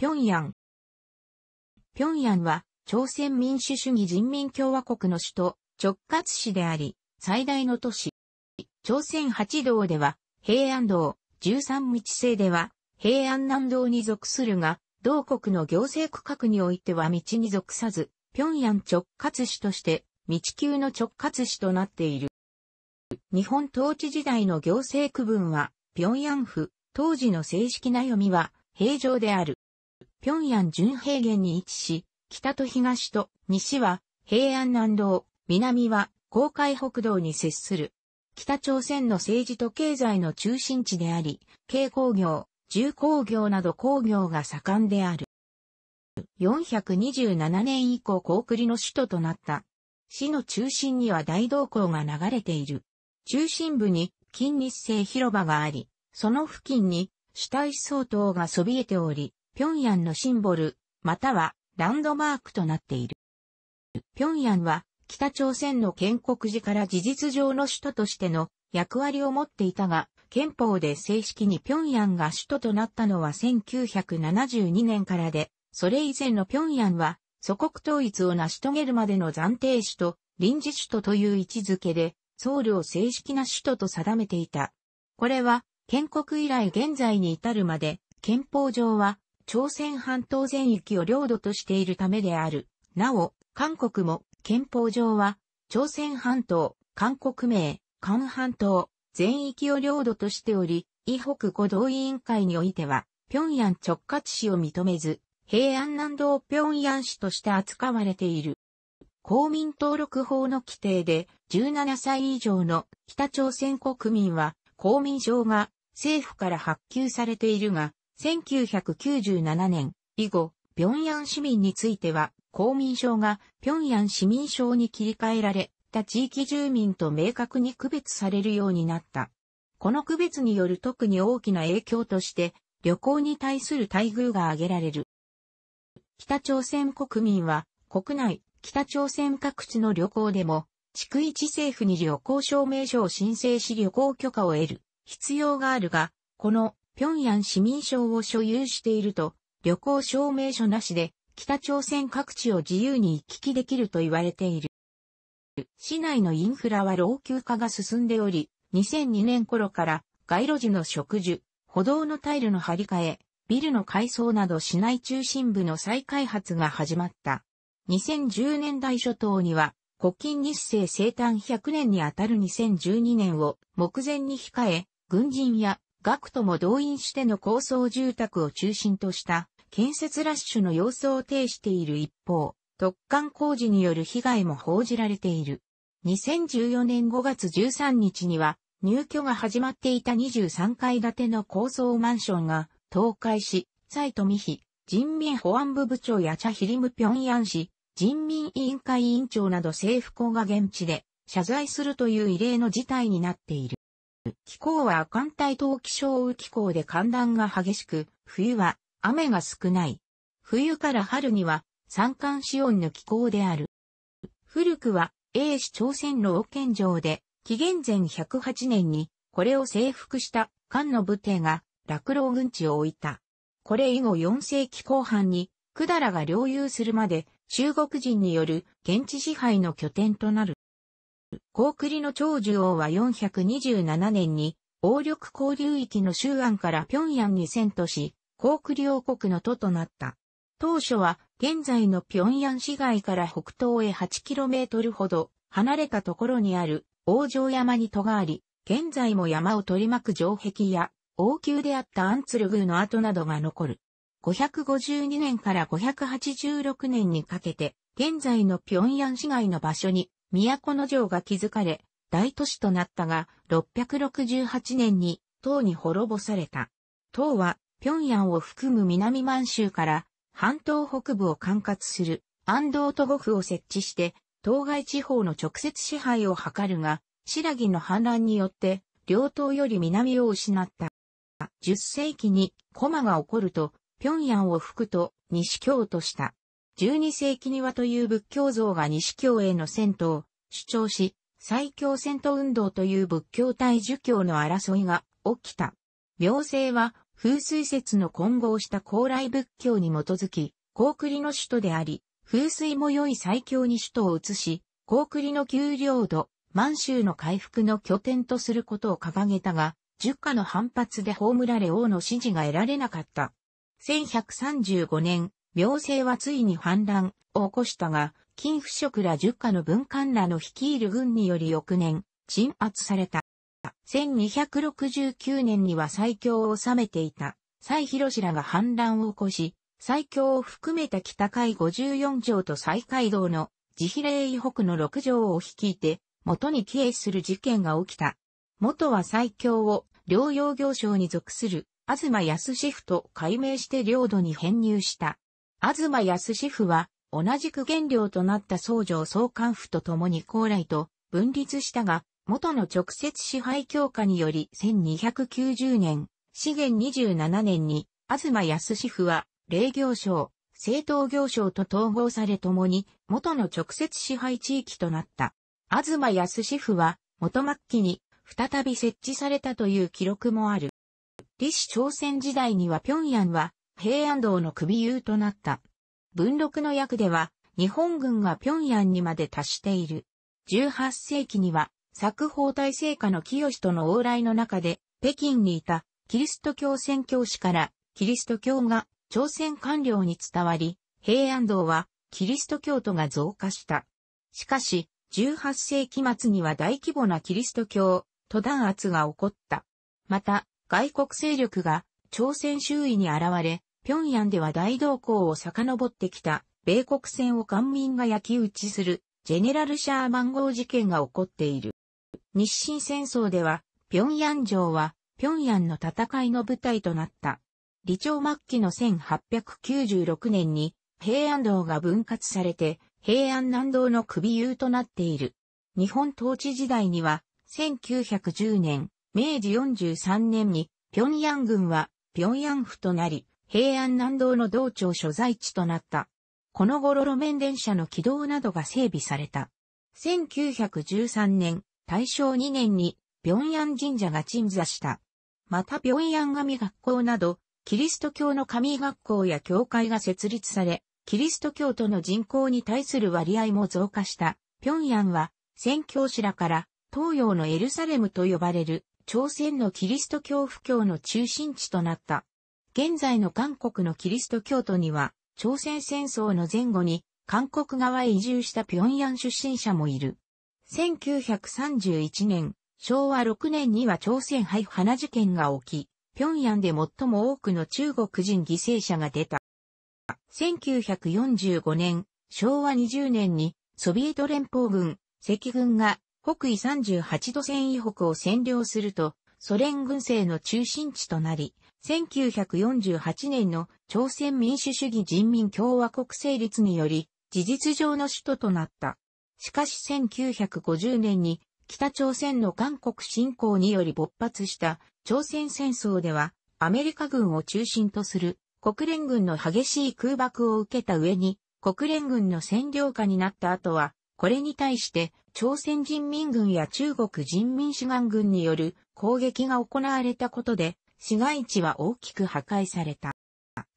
平壌。平壌は、朝鮮民主主義人民共和国の首都、直轄市であり、最大の都市。朝鮮八道では、平安道、十三日制では、平安南道に属するが、同国の行政区画においては道に属さず、平壌直轄市として、道級の直轄市となっている。日本統治時代の行政区分は、平壌府、当時の正式な読みは、平城である。平壌純平原に位置し、北と東と西は平安南道、南は公海北道に接する。北朝鮮の政治と経済の中心地であり、軽工業、重工業など工業が盛んである。427年以降高栗の首都となった。市の中心には大道港が流れている。中心部に近日成広場があり、その付近に主体相当がそびえており、平壌のシンボル、またはランドマークとなっている。平壌は北朝鮮の建国時から事実上の首都としての役割を持っていたが、憲法で正式に平壌が首都となったのは1972年からで、それ以前の平壌は祖国統一を成し遂げるまでの暫定首都、臨時首都という位置づけで、ソウルを正式な首都と定めていた。これは、建国以来現在に至るまで、憲法上は朝鮮半島全域を領土としているためである。なお、韓国も憲法上は、朝鮮半島、韓国名、韓半島、全域を領土としており、異北五道委員会においては、平壌直轄市を認めず、平安南道平壌市として扱われている。公民登録法の規定で、17歳以上の北朝鮮国民は、公民証が政府から発給されているが、1997年以後、平壌市民については、公民省が平壌市民省に切り替えられた地域住民と明確に区別されるようになった。この区別による特に大きな影響として、旅行に対する待遇が挙げられる。北朝鮮国民は、国内、北朝鮮各地の旅行でも、地区一政府に旅行証明書を申請し旅行許可を得る必要があるが、この平壌市民証を所有していると、旅行証明書なしで、北朝鮮各地を自由に行き来できると言われている。市内のインフラは老朽化が進んでおり、2002年頃から街路樹の植樹、歩道のタイルの張り替え、ビルの改装など市内中心部の再開発が始まった。2010年代初頭には、国金日清生誕100年にあたる2012年を目前に控え、軍人や学徒も動員しての高層住宅を中心とした建設ラッシュの様相を呈している一方、特貫工事による被害も報じられている。2014年5月13日には入居が始まっていた23階建ての高層マンションが倒壊し、蔡富比、人民保安部部長やチャヒリムピョンヤン氏、人民委員会委員長など政府校が現地で謝罪するという異例の事態になっている。気候は亜寒帯冬季小雨気候で寒暖が激しく、冬は雨が少ない。冬から春には山間四温の気候である。古くは英氏朝鮮の王権城で、紀元前108年にこれを征服した漢の武帝が落老軍地を置いた。これ以後4世紀後半に、百済が領有するまで中国人による現地支配の拠点となる。高栗の長寿王は427年に、王緑交流域の周安から平壌に遷都し、高栗王国の都となった。当初は、現在の平壌市街から北東へ 8km ほど離れたところにある王城山に戸があり、現在も山を取り巻く城壁や王宮であったアンツル宮の跡などが残る。552年から586年にかけて、現在の平壌市街の場所に都城が築かれ、大都市となったが、668年に、唐に滅ぼされた。唐は、平壌を含む南満州から、半島北部を管轄する、安道都護府を設置して、当該地方の直接支配を図るが、白木の反乱によって、両党より南を失った。10世紀に、駒が起こると、平壌を吹くと、西京とした。12世紀にはという仏教像が西教への戦闘、主張し、最強戦闘運動という仏教対儒教の争いが起きた。妙政は風水説の混合した高麗仏教に基づき、高栗の首都であり、風水も良い最強に首都を移し、高栗の丘陵土、満州の回復の拠点とすることを掲げたが、十家の反発で葬られ王の支持が得られなかった。1135年、明星はついに反乱を起こしたが、金不食ら10家の文官らの率いる軍により翌年、鎮圧された。1269年には最強を治めていた、蔡氏らが反乱を起こし、最強を含めた北海54条と西海道の自比例以北の6条を率いて、元に帰依する事件が起きた。元は最強を療養行省に属する、東安康史と改名して領土に編入した。東康志夫は、同じく原料となった僧正総監府と共に高麗と分立したが、元の直接支配強化により1290年、資源27年に、東康志夫は、霊行省、政党行省と統合され共に、元の直接支配地域となった。東康志夫は、元末期に、再び設置されたという記録もある。李氏朝鮮時代には平壌は、平安道の首優となった。文禄の役では、日本軍が平壌にまで達している。18世紀には、作法体制下の清との往来の中で、北京にいたキリスト教宣教師から、キリスト教が朝鮮官僚に伝わり、平安道はキリスト教徒が増加した。しかし、18世紀末には大規模なキリスト教、と弾圧が起こった。また、外国勢力が朝鮮周囲に現れ、平壌では大動向を遡ってきた米国船を官民が焼き打ちするジェネラルシャーマン号事件が起こっている。日清戦争では平壌城は平壌の戦いの舞台となった。李朝末期の1896年に平安道が分割されて平安南道の首有となっている。日本統治時代には1910年、明治43年に平壌軍は平壌府となり、平安南道の道庁所在地となった。この頃路面電車の軌道などが整備された。1913年、大正2年に、平壌神社が鎮座した。また平壌神学校など、キリスト教の神学校や教会が設立され、キリスト教徒の人口に対する割合も増加した。平壌は、宣教師らから、東洋のエルサレムと呼ばれる、朝鮮のキリスト教布教の中心地となった。現在の韓国のキリスト教徒には、朝鮮戦争の前後に韓国側へ移住した平壌出身者もいる。1931年、昭和6年には朝鮮廃花事件が起き、平壌で最も多くの中国人犠牲者が出た。1945年、昭和20年にソビエト連邦軍、赤軍が北緯38度線以北を占領すると、ソ連軍政の中心地となり、1948年の朝鮮民主主義人民共和国成立により、事実上の首都となった。しかし1950年に北朝鮮の韓国侵攻により勃発した朝鮮戦争では、アメリカ軍を中心とする国連軍の激しい空爆を受けた上に、国連軍の占領下になった後は、これに対して朝鮮人民軍や中国人民志願軍による攻撃が行われたことで、市街地は大きく破壊された。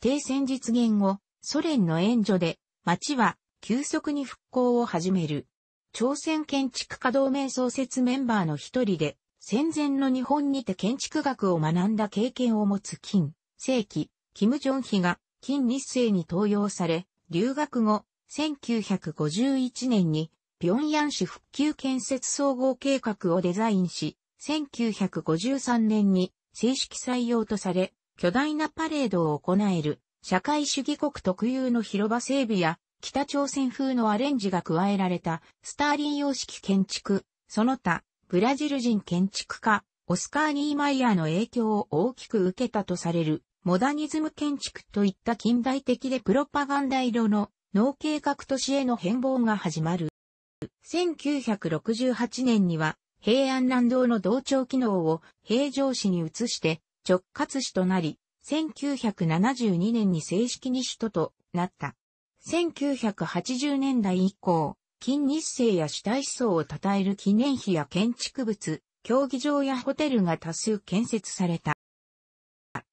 停戦実現後、ソ連の援助で、町は急速に復興を始める。朝鮮建築家同盟創設メンバーの一人で、戦前の日本にて建築学を学んだ経験を持つ金、世紀、金正日が、金日成に登用され、留学後、1951年に、平壌市復旧建設総合計画をデザインし、1953年に正式採用とされ、巨大なパレードを行える、社会主義国特有の広場整備や、北朝鮮風のアレンジが加えられた、スターリン様式建築、その他、ブラジル人建築家、オスカー・ニーマイヤーの影響を大きく受けたとされる、モダニズム建築といった近代的でプロパガンダ色の農計画都市への変貌が始まる。1968年には平安南道の同調機能を平城市に移して直轄市となり、1972年に正式に首都となった。1980年代以降、近日成や主体思想を称える記念碑や建築物、競技場やホテルが多数建設された。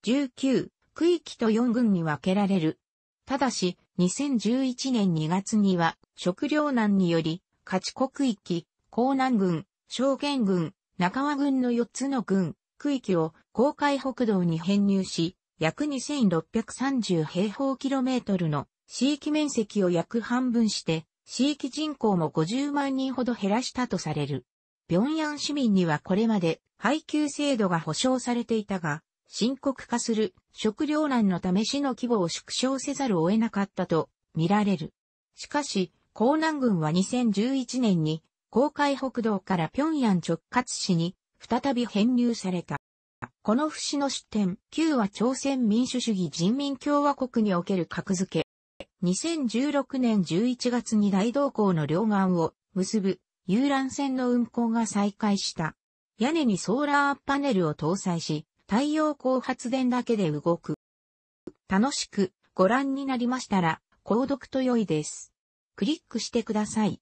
19、区域と4軍に分けられる。ただし、2011年2月には、食糧難により、勝畜区域、江南軍、証券軍、中和軍の4つの軍、区域を公海北道に編入し、約2630平方キロメートルの地域面積を約半分して、地域人口も50万人ほど減らしたとされる。平壌市民にはこれまで配給制度が保障されていたが、深刻化する食糧難のため市の規模を縮小せざるを得なかったと見られる。しかし、江南軍は2011年に公海北道から平壌直轄市に再び編入された。この節の出典、旧は朝鮮民主主義人民共和国における格付け。2016年11月に大同港の両岸を結ぶ遊覧船の運航が再開した。屋根にソーラーパネルを搭載し、太陽光発電だけで動く。楽しくご覧になりましたら、購読と良いです。クリックしてください。